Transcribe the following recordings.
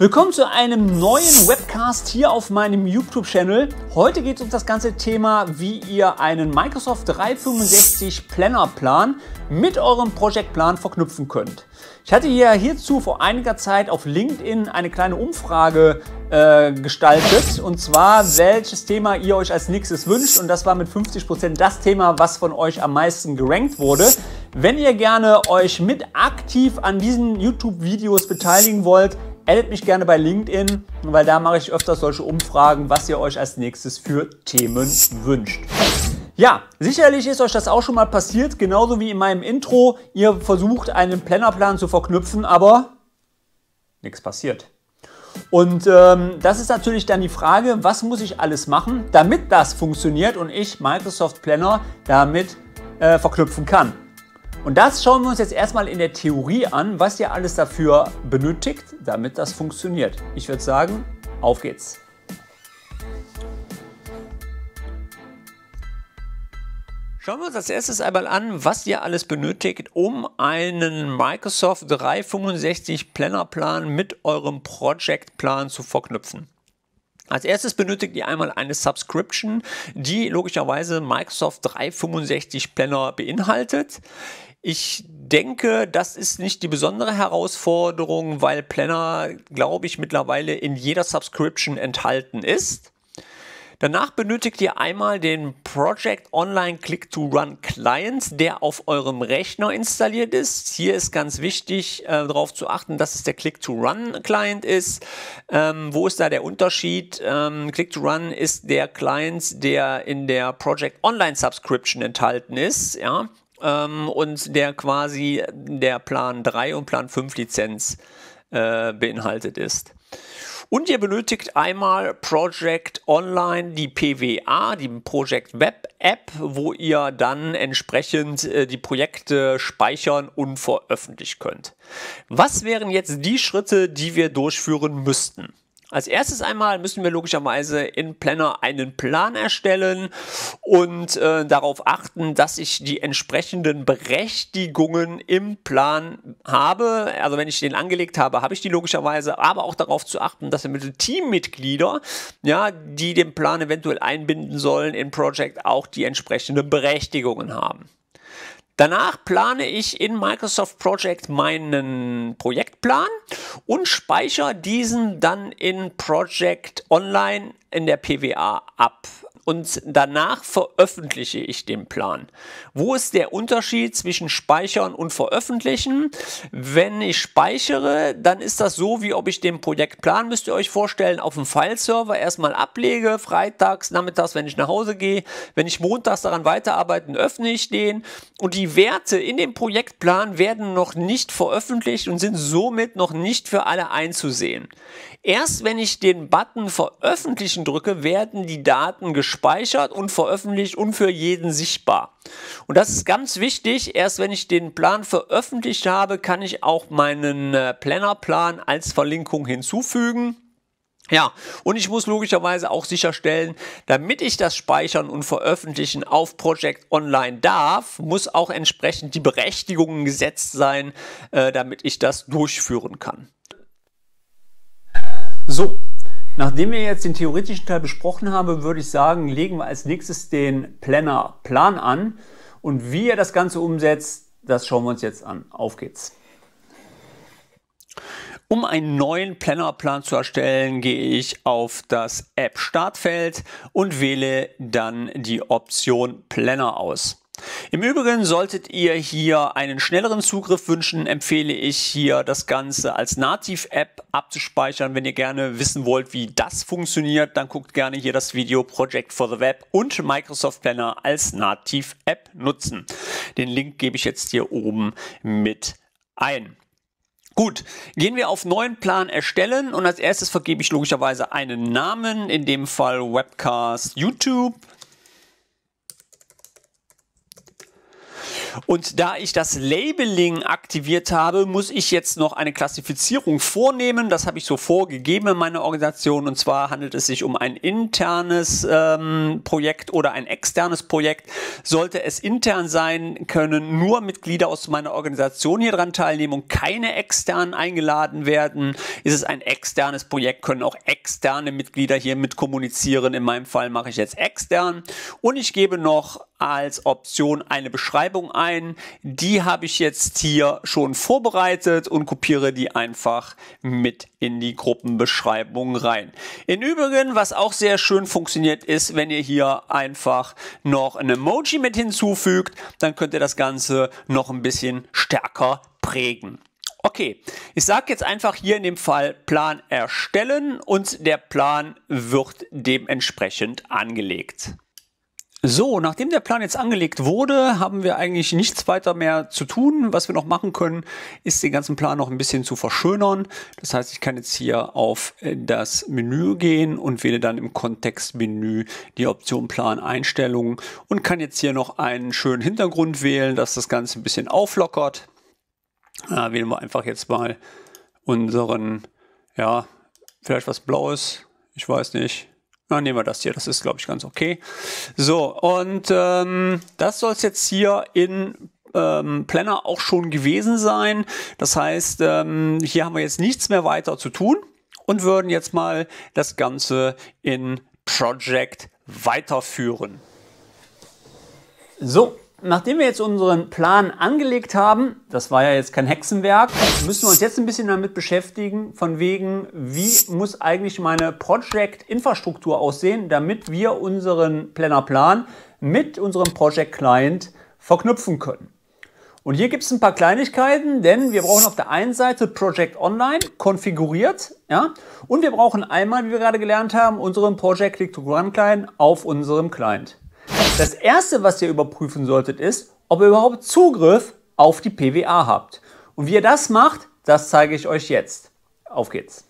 Willkommen zu einem neuen Webcast hier auf meinem YouTube-Channel. Heute geht es um das ganze Thema, wie ihr einen Microsoft 365 Plannerplan mit eurem Projektplan verknüpfen könnt. Ich hatte ja hierzu vor einiger Zeit auf LinkedIn eine kleine Umfrage äh, gestaltet und zwar, welches Thema ihr euch als nächstes wünscht und das war mit 50% Prozent das Thema, was von euch am meisten gerankt wurde. Wenn ihr gerne euch mit aktiv an diesen YouTube-Videos beteiligen wollt, Edit mich gerne bei LinkedIn, weil da mache ich öfter solche Umfragen, was ihr euch als nächstes für Themen wünscht. Ja, sicherlich ist euch das auch schon mal passiert, genauso wie in meinem Intro. Ihr versucht einen Plannerplan zu verknüpfen, aber nichts passiert. Und ähm, das ist natürlich dann die Frage, was muss ich alles machen, damit das funktioniert und ich Microsoft Planner damit äh, verknüpfen kann. Und das schauen wir uns jetzt erstmal in der Theorie an, was ihr alles dafür benötigt, damit das funktioniert. Ich würde sagen, auf geht's. Schauen wir uns als erstes einmal an, was ihr alles benötigt, um einen Microsoft 365 Plannerplan mit eurem Projektplan zu verknüpfen. Als erstes benötigt ihr einmal eine Subscription, die logischerweise Microsoft 365 Planner beinhaltet. Ich denke, das ist nicht die besondere Herausforderung, weil Planner, glaube ich, mittlerweile in jeder Subscription enthalten ist. Danach benötigt ihr einmal den Project Online Click-to-Run Client, der auf eurem Rechner installiert ist. Hier ist ganz wichtig, äh, darauf zu achten, dass es der Click-to-Run Client ist. Ähm, wo ist da der Unterschied? Ähm, Click-to-Run ist der Client, der in der Project Online Subscription enthalten ist. Ja? ähm, und der quasi der Plan 3 und Plan 5 Lizenz äh, beinhaltet ist. Und ihr benötigt einmal Project Online, die PWA, die Project Web App, wo ihr dann entsprechend äh, die Projekte speichern und veröffentlichen könnt. Was wären jetzt die Schritte, die wir durchführen müssten? Als erstes einmal müssen wir logischerweise in Planner einen Plan erstellen und äh, darauf achten, dass ich die entsprechenden Berechtigungen im Plan habe. Also wenn ich den angelegt habe, habe ich die logischerweise, aber auch darauf zu achten, dass wir mit den Teammitglieder, ja, die den Plan eventuell einbinden sollen in Project, auch die entsprechenden Berechtigungen haben. Danach plane ich in Microsoft Project meinen Projektplan und speichere diesen dann in Project Online in der PWA ab und danach veröffentliche ich den Plan. Wo ist der Unterschied zwischen Speichern und Veröffentlichen? Wenn ich speichere, dann ist das so, wie ob ich den Projektplan, müsst ihr euch vorstellen, auf dem Fileserver erstmal ablege, freitags, nachmittags, wenn ich nach Hause gehe. Wenn ich montags daran weiterarbeite, öffne ich den und die Werte in dem Projektplan werden noch nicht veröffentlicht und sind somit noch nicht für alle einzusehen. Erst wenn ich den Button veröffentlichen drücke, werden die Daten gespeichert gespeichert und veröffentlicht und für jeden sichtbar. Und das ist ganz wichtig. Erst wenn ich den Plan veröffentlicht habe, kann ich auch meinen äh, Plannerplan als Verlinkung hinzufügen. Ja, und ich muss logischerweise auch sicherstellen, damit ich das Speichern und Veröffentlichen auf Project Online darf, muss auch entsprechend die Berechtigungen gesetzt sein, äh, damit ich das durchführen kann. So, Nachdem wir jetzt den theoretischen Teil besprochen haben, würde ich sagen, legen wir als nächstes den Planner Plan an. Und wie er das Ganze umsetzt, das schauen wir uns jetzt an. Auf geht's. Um einen neuen Plannerplan zu erstellen, gehe ich auf das App Startfeld und wähle dann die Option Planner aus. Im Übrigen solltet ihr hier einen schnelleren Zugriff wünschen, empfehle ich hier das Ganze als Nativ-App abzuspeichern. Wenn ihr gerne wissen wollt, wie das funktioniert, dann guckt gerne hier das Video Project for the Web und Microsoft Planner als Nativ-App nutzen. Den Link gebe ich jetzt hier oben mit ein. Gut, gehen wir auf neuen Plan erstellen und als erstes vergebe ich logischerweise einen Namen, in dem Fall Webcast YouTube. Und da ich das Labeling aktiviert habe, muss ich jetzt noch eine Klassifizierung vornehmen. Das habe ich so vorgegeben in meiner Organisation. Und zwar handelt es sich um ein internes ähm, Projekt oder ein externes Projekt. Sollte es intern sein, können nur Mitglieder aus meiner Organisation hier dran teilnehmen und keine externen eingeladen werden. Ist es ein externes Projekt, können auch externe Mitglieder hier mit kommunizieren. In meinem Fall mache ich jetzt extern. Und ich gebe noch als Option eine Beschreibung ein. Die habe ich jetzt hier schon vorbereitet und kopiere die einfach mit in die Gruppenbeschreibung rein. Im Übrigen, was auch sehr schön funktioniert, ist, wenn ihr hier einfach noch ein Emoji mit hinzufügt, dann könnt ihr das Ganze noch ein bisschen stärker prägen. Okay, ich sage jetzt einfach hier in dem Fall Plan erstellen und der Plan wird dementsprechend angelegt. So, nachdem der Plan jetzt angelegt wurde, haben wir eigentlich nichts weiter mehr zu tun. Was wir noch machen können, ist den ganzen Plan noch ein bisschen zu verschönern. Das heißt, ich kann jetzt hier auf äh, das Menü gehen und wähle dann im Kontextmenü die Option Plan Einstellungen und kann jetzt hier noch einen schönen Hintergrund wählen, dass das Ganze ein bisschen auflockert. Da ah, wählen wir einfach jetzt mal unseren, ja, vielleicht was Blaues, ich weiß nicht, dann nehmen wir das hier, das ist, glaube ich, ganz okay. So, und ähm, das soll es jetzt hier in ähm, Planner auch schon gewesen sein. Das heißt, ähm, hier haben wir jetzt nichts mehr weiter zu tun und würden jetzt mal das Ganze in Project weiterführen. So, Nachdem wir jetzt unseren Plan angelegt haben, das war ja jetzt kein Hexenwerk, müssen wir uns jetzt ein bisschen damit beschäftigen, von wegen, wie muss eigentlich meine Project-Infrastruktur aussehen, damit wir unseren Plannerplan mit unserem Project-Client verknüpfen können. Und hier gibt es ein paar Kleinigkeiten, denn wir brauchen auf der einen Seite Project Online konfiguriert, ja, und wir brauchen einmal, wie wir gerade gelernt haben, unseren Project Click-to-Run-Client auf unserem Client. Das erste, was ihr überprüfen solltet, ist, ob ihr überhaupt Zugriff auf die PWA habt. Und wie ihr das macht, das zeige ich euch jetzt. Auf geht's.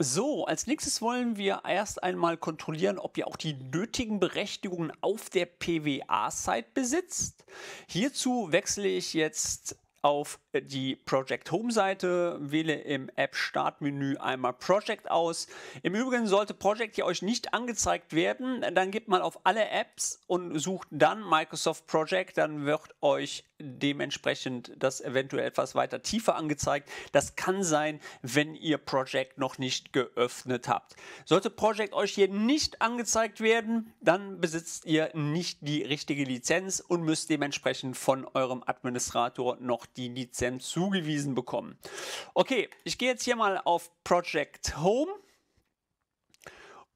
So, als nächstes wollen wir erst einmal kontrollieren, ob ihr auch die nötigen Berechtigungen auf der PWA-Site besitzt. Hierzu wechsle ich jetzt auf die Project Home Seite, wähle im App Startmenü einmal Project aus. Im Übrigen sollte Project hier euch nicht angezeigt werden, dann gibt mal auf alle Apps und sucht dann Microsoft Project, dann wird euch dementsprechend das eventuell etwas weiter tiefer angezeigt. Das kann sein, wenn ihr Project noch nicht geöffnet habt. Sollte Project euch hier nicht angezeigt werden, dann besitzt ihr nicht die richtige Lizenz und müsst dementsprechend von eurem Administrator noch die Lizenz zugewiesen bekommen. Okay, ich gehe jetzt hier mal auf Project Home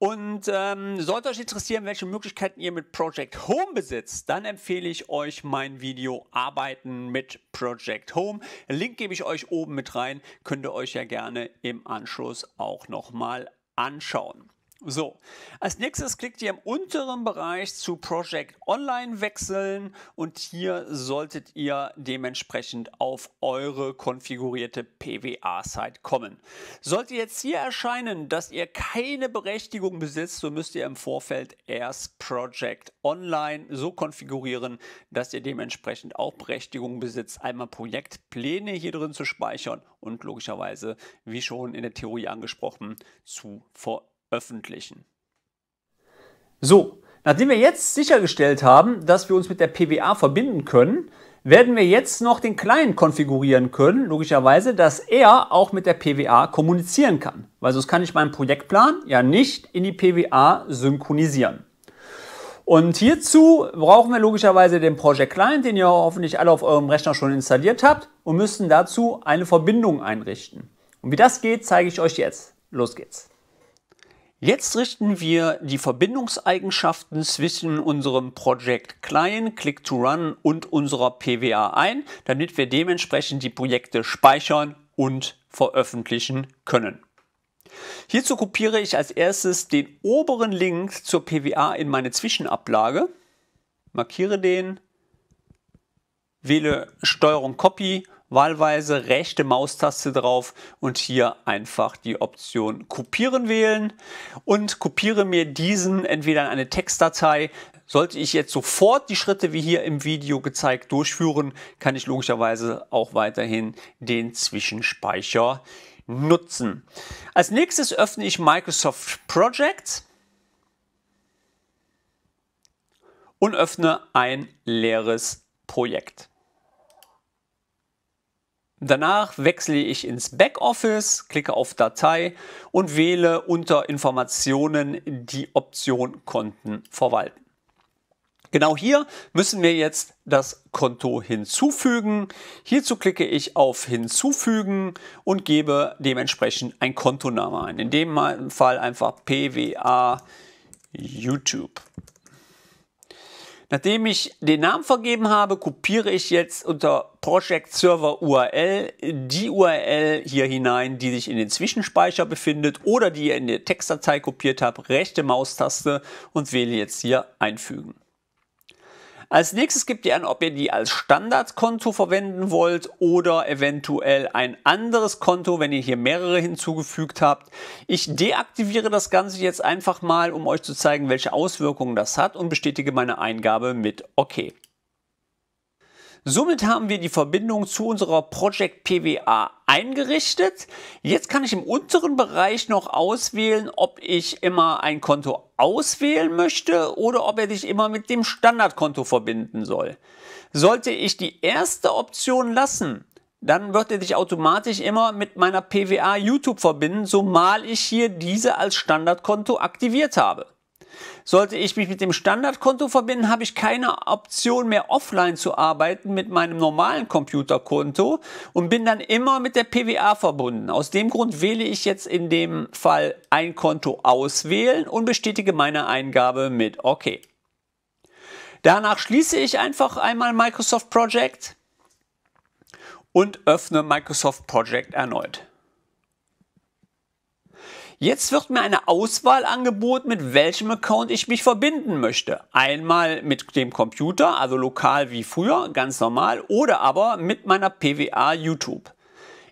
und ähm, sollte euch interessieren, welche Möglichkeiten ihr mit Project Home besitzt, dann empfehle ich euch mein Video Arbeiten mit Project Home. Link gebe ich euch oben mit rein, könnt ihr euch ja gerne im Anschluss auch nochmal anschauen. So, als nächstes klickt ihr im unteren Bereich zu Project Online wechseln und hier solltet ihr dementsprechend auf eure konfigurierte PWA-Site kommen. Sollte jetzt hier erscheinen, dass ihr keine Berechtigung besitzt, so müsst ihr im Vorfeld erst Project Online so konfigurieren, dass ihr dementsprechend auch Berechtigung besitzt, einmal Projektpläne hier drin zu speichern und logischerweise, wie schon in der Theorie angesprochen, zu veröffentlichen veröffentlichen. So, nachdem wir jetzt sichergestellt haben, dass wir uns mit der PWA verbinden können, werden wir jetzt noch den Client konfigurieren können, logischerweise, dass er auch mit der PWA kommunizieren kann. Weil sonst kann ich meinen Projektplan ja nicht in die PWA synchronisieren. Und hierzu brauchen wir logischerweise den Project Client, den ihr hoffentlich alle auf eurem Rechner schon installiert habt und müssen dazu eine Verbindung einrichten. Und wie das geht, zeige ich euch jetzt. Los geht's. Jetzt richten wir die Verbindungseigenschaften zwischen unserem Project Client, Click to Run und unserer PWA ein, damit wir dementsprechend die Projekte speichern und veröffentlichen können. Hierzu kopiere ich als erstes den oberen Link zur PWA in meine Zwischenablage, markiere den, wähle Steuerung Copy wahlweise rechte Maustaste drauf und hier einfach die Option Kopieren wählen und kopiere mir diesen entweder in eine Textdatei. Sollte ich jetzt sofort die Schritte wie hier im Video gezeigt durchführen, kann ich logischerweise auch weiterhin den Zwischenspeicher nutzen. Als nächstes öffne ich Microsoft Project und öffne ein leeres Projekt. Danach wechsle ich ins Backoffice, klicke auf Datei und wähle unter Informationen die Option Konten verwalten. Genau hier müssen wir jetzt das Konto hinzufügen. Hierzu klicke ich auf hinzufügen und gebe dementsprechend ein Kontoname ein. In dem Fall einfach PWA YouTube. Nachdem ich den Namen vergeben habe, kopiere ich jetzt unter Project Server URL die URL hier hinein, die sich in den Zwischenspeicher befindet oder die ihr in der Textdatei kopiert habt. Rechte Maustaste und wähle jetzt hier einfügen. Als nächstes gibt ihr an, ob ihr die als Standardkonto verwenden wollt oder eventuell ein anderes Konto, wenn ihr hier mehrere hinzugefügt habt. Ich deaktiviere das Ganze jetzt einfach mal, um euch zu zeigen, welche Auswirkungen das hat und bestätige meine Eingabe mit OK. Somit haben wir die Verbindung zu unserer Project PWA eingerichtet. Jetzt kann ich im unteren Bereich noch auswählen, ob ich immer ein Konto auswählen möchte oder ob er dich immer mit dem Standardkonto verbinden soll. Sollte ich die erste Option lassen, dann wird er dich automatisch immer mit meiner PWA YouTube verbinden, zumal ich hier diese als Standardkonto aktiviert habe. Sollte ich mich mit dem Standardkonto verbinden, habe ich keine Option mehr offline zu arbeiten mit meinem normalen Computerkonto und bin dann immer mit der PWA verbunden. Aus dem Grund wähle ich jetzt in dem Fall ein Konto auswählen und bestätige meine Eingabe mit OK. Danach schließe ich einfach einmal Microsoft Project und öffne Microsoft Project erneut. Jetzt wird mir eine Auswahl angeboten, mit welchem Account ich mich verbinden möchte. Einmal mit dem Computer, also lokal wie früher, ganz normal, oder aber mit meiner PWA YouTube.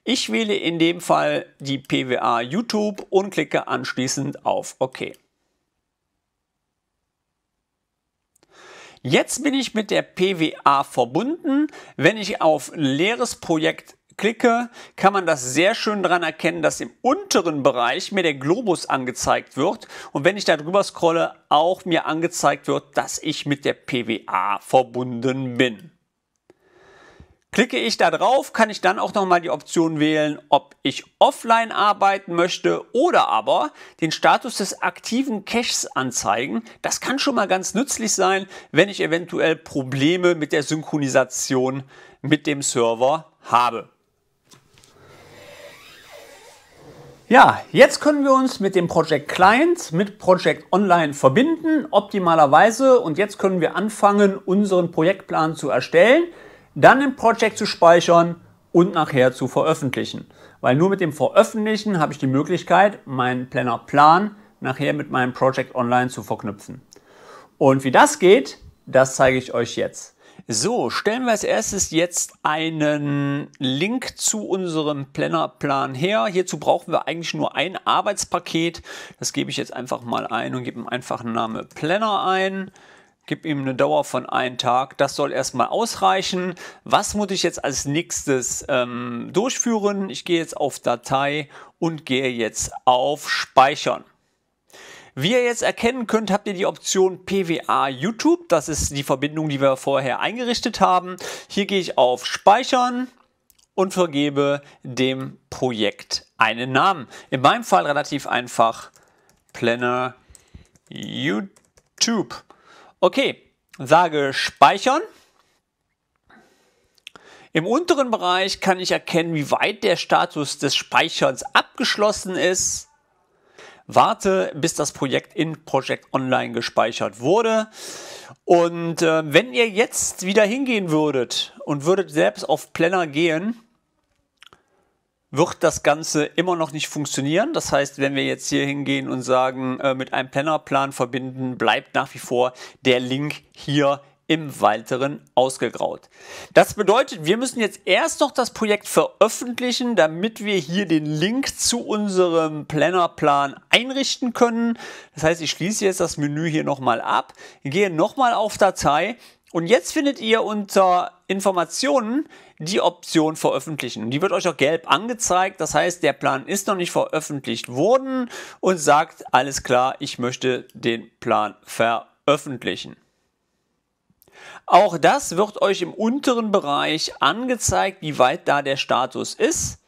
Ich wähle in dem Fall die PWA YouTube und klicke anschließend auf OK. Jetzt bin ich mit der PWA verbunden. Wenn ich auf leeres Projekt klicke, kann man das sehr schön daran erkennen, dass im unteren Bereich mir der Globus angezeigt wird und wenn ich da drüber scrolle, auch mir angezeigt wird, dass ich mit der PWA verbunden bin. Klicke ich da drauf, kann ich dann auch nochmal die Option wählen, ob ich offline arbeiten möchte oder aber den Status des aktiven Caches anzeigen. Das kann schon mal ganz nützlich sein, wenn ich eventuell Probleme mit der Synchronisation mit dem Server habe. Ja, jetzt können wir uns mit dem Project Client, mit Project Online verbinden, optimalerweise. Und jetzt können wir anfangen, unseren Projektplan zu erstellen, dann im Project zu speichern und nachher zu veröffentlichen. Weil nur mit dem Veröffentlichen habe ich die Möglichkeit, meinen Planner Plan nachher mit meinem Project Online zu verknüpfen. Und wie das geht, das zeige ich euch jetzt. So, stellen wir als erstes jetzt einen Link zu unserem Plannerplan her. Hierzu brauchen wir eigentlich nur ein Arbeitspaket. Das gebe ich jetzt einfach mal ein und gebe ihm einfach einen Namen Planner ein. Gib ihm eine Dauer von einem Tag. Das soll erstmal ausreichen. Was muss ich jetzt als nächstes ähm, durchführen? Ich gehe jetzt auf Datei und gehe jetzt auf Speichern. Wie ihr jetzt erkennen könnt, habt ihr die Option PWA YouTube. Das ist die Verbindung, die wir vorher eingerichtet haben. Hier gehe ich auf Speichern und vergebe dem Projekt einen Namen. In meinem Fall relativ einfach Planner YouTube. Okay, sage Speichern. Im unteren Bereich kann ich erkennen, wie weit der Status des Speicherns abgeschlossen ist. Warte, bis das Projekt in Project Online gespeichert wurde. Und äh, wenn ihr jetzt wieder hingehen würdet und würdet selbst auf Planner gehen, wird das Ganze immer noch nicht funktionieren. Das heißt, wenn wir jetzt hier hingehen und sagen, äh, mit einem Plannerplan verbinden, bleibt nach wie vor der Link hier im Weiteren ausgegraut. Das bedeutet, wir müssen jetzt erst noch das Projekt veröffentlichen, damit wir hier den Link zu unserem Plannerplan einrichten können. Das heißt, ich schließe jetzt das Menü hier nochmal ab, gehe nochmal auf Datei und jetzt findet ihr unter Informationen die Option veröffentlichen. Die wird euch auch gelb angezeigt. Das heißt, der Plan ist noch nicht veröffentlicht worden und sagt, alles klar, ich möchte den Plan veröffentlichen. Auch das wird euch im unteren Bereich angezeigt, wie weit da der Status ist.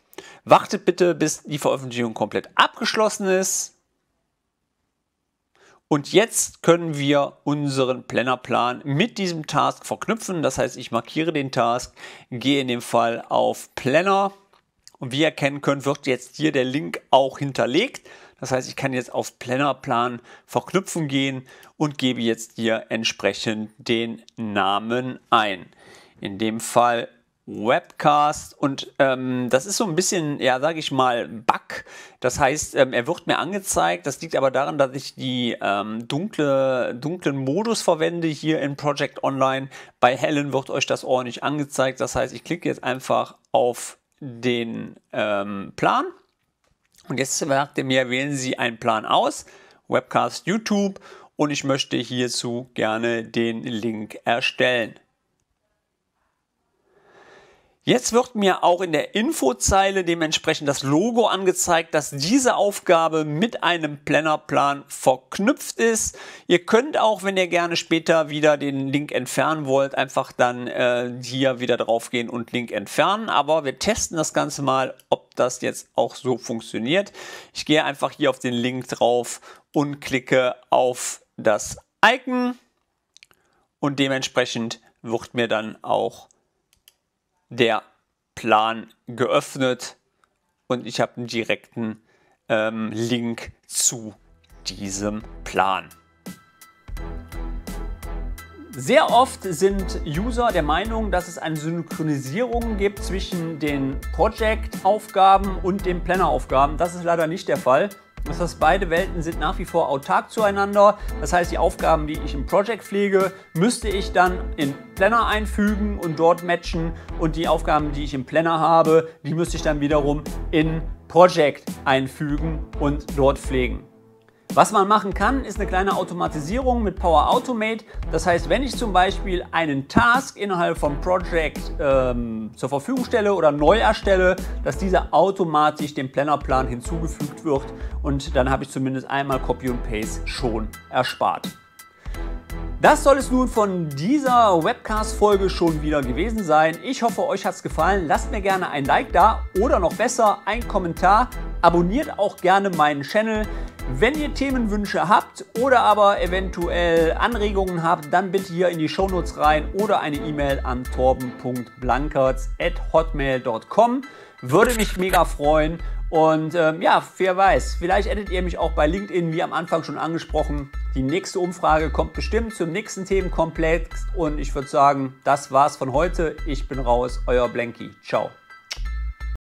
Wartet bitte, bis die Veröffentlichung komplett abgeschlossen ist. Und jetzt können wir unseren Plannerplan mit diesem Task verknüpfen. Das heißt, ich markiere den Task, gehe in dem Fall auf Planner. Und wie ihr erkennen könnt, wird jetzt hier der Link auch hinterlegt. Das heißt, ich kann jetzt auf Plannerplan verknüpfen gehen und gebe jetzt hier entsprechend den Namen ein. In dem Fall Webcast und ähm, das ist so ein bisschen, ja, sage ich mal, Bug. Das heißt, ähm, er wird mir angezeigt. Das liegt aber daran, dass ich die ähm, dunkle, dunklen Modus verwende hier in Project Online. Bei hellen wird euch das ordentlich angezeigt. Das heißt, ich klicke jetzt einfach auf den ähm, Plan und jetzt sagt er mir, wählen Sie einen Plan aus, Webcast YouTube und ich möchte hierzu gerne den Link erstellen. Jetzt wird mir auch in der Infozeile dementsprechend das Logo angezeigt, dass diese Aufgabe mit einem Plannerplan verknüpft ist. Ihr könnt auch, wenn ihr gerne später wieder den Link entfernen wollt, einfach dann äh, hier wieder draufgehen und Link entfernen. Aber wir testen das Ganze mal, ob das jetzt auch so funktioniert. Ich gehe einfach hier auf den Link drauf und klicke auf das Icon und dementsprechend wird mir dann auch der Plan geöffnet und ich habe einen direkten ähm, Link zu diesem Plan. Sehr oft sind User der Meinung, dass es eine Synchronisierung gibt zwischen den Project-Aufgaben und den Planner-Aufgaben. Das ist leider nicht der Fall. Das heißt, beide Welten sind nach wie vor autark zueinander. Das heißt, die Aufgaben, die ich im Project pflege, müsste ich dann in Planner einfügen und dort matchen. Und die Aufgaben, die ich im Planner habe, die müsste ich dann wiederum in Project einfügen und dort pflegen. Was man machen kann, ist eine kleine Automatisierung mit Power Automate. Das heißt, wenn ich zum Beispiel einen Task innerhalb vom Project ähm, zur Verfügung stelle oder neu erstelle, dass dieser automatisch dem Plannerplan hinzugefügt wird und dann habe ich zumindest einmal Copy und Paste schon erspart. Das soll es nun von dieser Webcast-Folge schon wieder gewesen sein. Ich hoffe, euch hat es gefallen. Lasst mir gerne ein Like da oder noch besser einen Kommentar. Abonniert auch gerne meinen Channel. Wenn ihr Themenwünsche habt oder aber eventuell Anregungen habt, dann bitte hier in die Shownotes rein oder eine E-Mail an torben.blankertz.hotmail.com. Würde mich mega freuen. Und ähm, ja, wer weiß, vielleicht endet ihr mich auch bei LinkedIn, wie am Anfang schon angesprochen. Die nächste Umfrage kommt bestimmt zum nächsten Themenkomplex. Und ich würde sagen, das war's von heute. Ich bin raus, euer Blanky. Ciao.